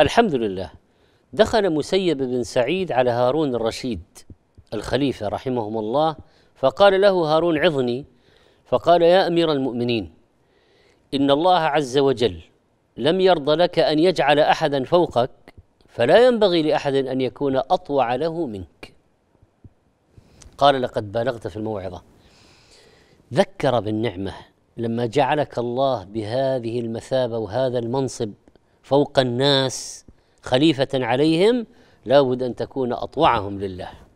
الحمد لله دخل مسيب بن سعيد على هارون الرشيد الخليفه رحمهم الله فقال له هارون عظني فقال يا امير المؤمنين ان الله عز وجل لم يرضى لك ان يجعل احدا فوقك فلا ينبغي لاحد ان يكون اطوع له منك قال لقد بالغت في الموعظه ذكر بالنعمه لما جعلك الله بهذه المثابه وهذا المنصب فوق الناس خليفه عليهم لابد ان تكون اطوعهم لله